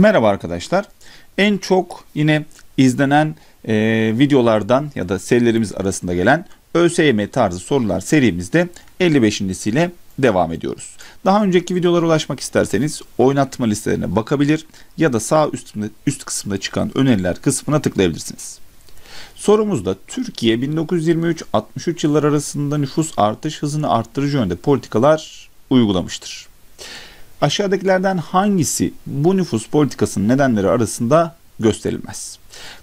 Merhaba arkadaşlar. En çok yine izlenen e, videolardan ya da serilerimiz arasında gelen ÖSYM tarzı sorular serimizde ile devam ediyoruz. Daha önceki videolara ulaşmak isterseniz oynatma listelerine bakabilir ya da sağ üstünde, üst kısımda çıkan öneriler kısmına tıklayabilirsiniz. Sorumuzda Türkiye 1923-63 yıllar arasında nüfus artış hızını arttırıcı yönde politikalar uygulamıştır. Aşağıdakilerden hangisi bu nüfus politikasının nedenleri arasında gösterilmez?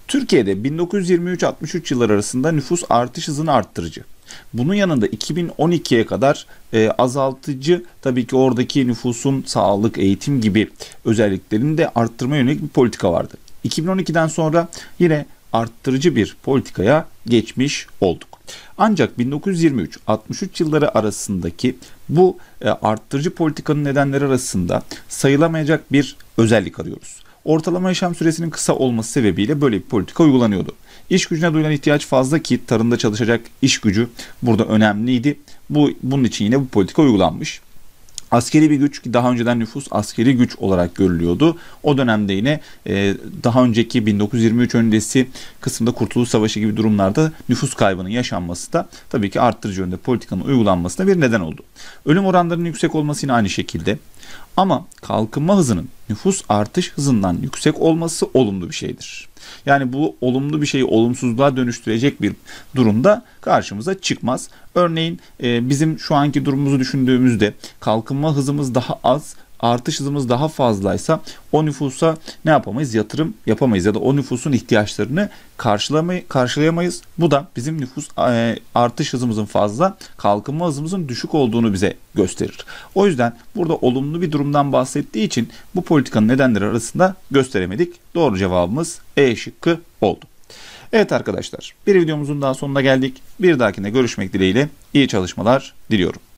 Türkiye'de 1923-63 yılları arasında nüfus artış hızını arttırıcı. Bunun yanında 2012'ye kadar e, azaltıcı tabii ki oradaki nüfusun sağlık, eğitim gibi özelliklerini de arttırma yönelik bir politika vardı. 2012'den sonra yine arttırıcı bir politikaya geçmiş olduk. Ancak 1923-63 yılları arasındaki bu e, arttırıcı politikanın nedenleri arasında sayılamayacak bir özellik arıyoruz. Ortalama yaşam süresinin kısa olması sebebiyle böyle bir politika uygulanıyordu. İş gücüne duyulan ihtiyaç fazla ki tarımda çalışacak iş gücü burada önemliydi. Bu bunun için yine bu politika uygulanmış. Askeri bir güç ki daha önceden nüfus askeri güç olarak görülüyordu. O dönemde yine e, daha önceki 1923 öncesi kısımda Kurtuluş Savaşı gibi durumlarda nüfus kaybının yaşanması da tabii ki arttırıcı yönde politikanın uygulanmasına bir neden oldu. Ölüm oranlarının yüksek olması yine aynı şekilde. Ama kalkınma hızının nüfus artış hızından yüksek olması olumlu bir şeydir. Yani bu olumlu bir şeyi olumsuzluğa dönüştürecek bir durumda karşımıza çıkmaz. Örneğin e, bizim şu anki durumumuzu düşündüğümüzde kalkınma hızımız daha az artış hızımız daha fazlaysa o nüfusa ne yapamayız? Yatırım yapamayız ya da o nüfusun ihtiyaçlarını karşılayamayız. Bu da bizim nüfus e, artış hızımızın fazla, kalkınma hızımızın düşük olduğunu bize gösterir. O yüzden burada olumlu bir durumdan bahsettiği için bu politikanın nedenleri arasında gösteremedik. Doğru cevabımız E şıkkı oldu. Evet arkadaşlar bir videomuzun daha sonuna geldik. Bir dahakine görüşmek dileğiyle iyi çalışmalar diliyorum.